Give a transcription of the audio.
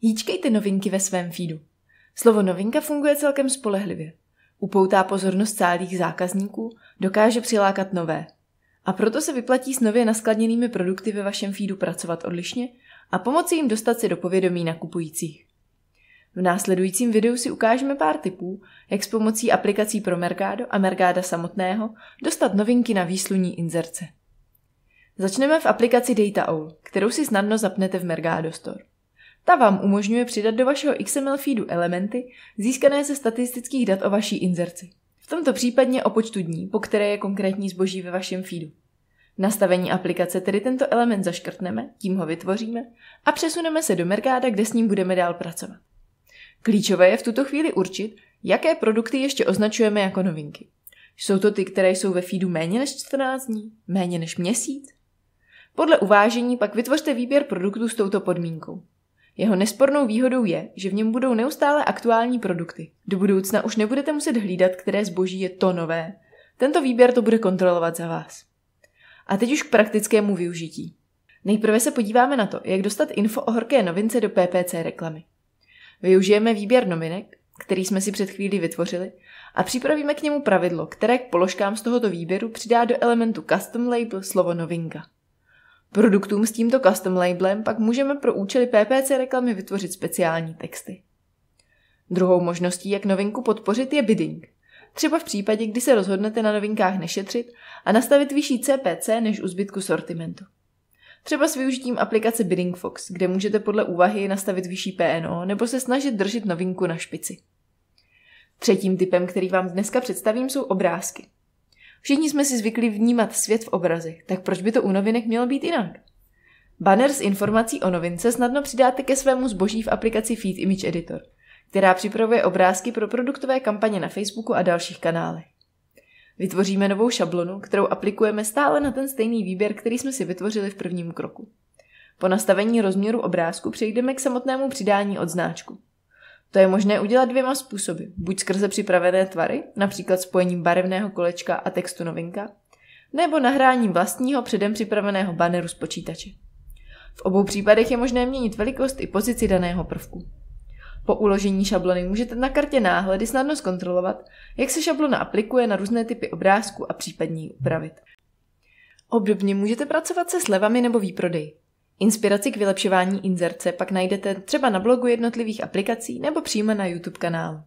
Hýčkejte novinky ve svém feedu. Slovo novinka funguje celkem spolehlivě. Upoutá pozornost celých zákazníků, dokáže přilákat nové. A proto se vyplatí s nově naskladněnými produkty ve vašem feedu pracovat odlišně a pomoci jim dostat se do povědomí nakupujících. V následujícím videu si ukážeme pár tipů, jak s pomocí aplikací pro Mercado a Mergáda samotného dostat novinky na výsluní inzerce. Začneme v aplikaci Data All, kterou si snadno zapnete v Mercado Store. Ta vám umožňuje přidat do vašeho XML feedu elementy získané ze statistických dat o vaší inzerci. V tomto případně o počtu dní, po které je konkrétní zboží ve vašem feedu. V nastavení aplikace tedy tento element zaškrtneme, tím ho vytvoříme a přesuneme se do Merkáda, kde s ním budeme dál pracovat. Klíčové je v tuto chvíli určit, jaké produkty ještě označujeme jako novinky. Jsou to ty, které jsou ve feedu méně než 14 dní, méně než měsíc? Podle uvážení pak vytvořte výběr produktů s touto podmínkou. Jeho nespornou výhodou je, že v něm budou neustále aktuální produkty. Do budoucna už nebudete muset hlídat, které zboží je to nové. Tento výběr to bude kontrolovat za vás. A teď už k praktickému využití. Nejprve se podíváme na to, jak dostat info o horké novince do PPC reklamy. Využijeme výběr novinek, který jsme si před chvílí vytvořili, a připravíme k němu pravidlo, které k položkám z tohoto výběru přidá do elementu Custom Label slovo novinka. Produktům s tímto custom labelem pak můžeme pro účely PPC reklamy vytvořit speciální texty. Druhou možností, jak novinku podpořit, je bidding. Třeba v případě, kdy se rozhodnete na novinkách nešetřit a nastavit vyšší CPC než u zbytku sortimentu. Třeba s využitím aplikace Bidding Fox, kde můžete podle úvahy nastavit vyšší PNO nebo se snažit držet novinku na špici. Třetím typem, který vám dneska představím, jsou obrázky. Všichni jsme si zvykli vnímat svět v obrazech, tak proč by to u novinek mělo být jinak? Banner s informací o novince snadno přidáte ke svému zboží v aplikaci Feed Image Editor, která připravuje obrázky pro produktové kampaně na Facebooku a dalších kanálech. Vytvoříme novou šablonu, kterou aplikujeme stále na ten stejný výběr, který jsme si vytvořili v prvním kroku. Po nastavení rozměru obrázku přejdeme k samotnému přidání odznáčku. To je možné udělat dvěma způsoby. Buď skrze připravené tvary, například spojením barevného kolečka a textu novinka, nebo nahráním vlastního předem připraveného banneru z počítače. V obou případech je možné měnit velikost i pozici daného prvku. Po uložení šablony můžete na kartě náhledy snadno zkontrolovat, jak se šablona aplikuje na různé typy obrázku a případně ji upravit. Obdobně můžete pracovat se slevami nebo výprodeji. Inspiraci k vylepšování inzerce pak najdete třeba na blogu jednotlivých aplikací nebo přímo na YouTube kanálu.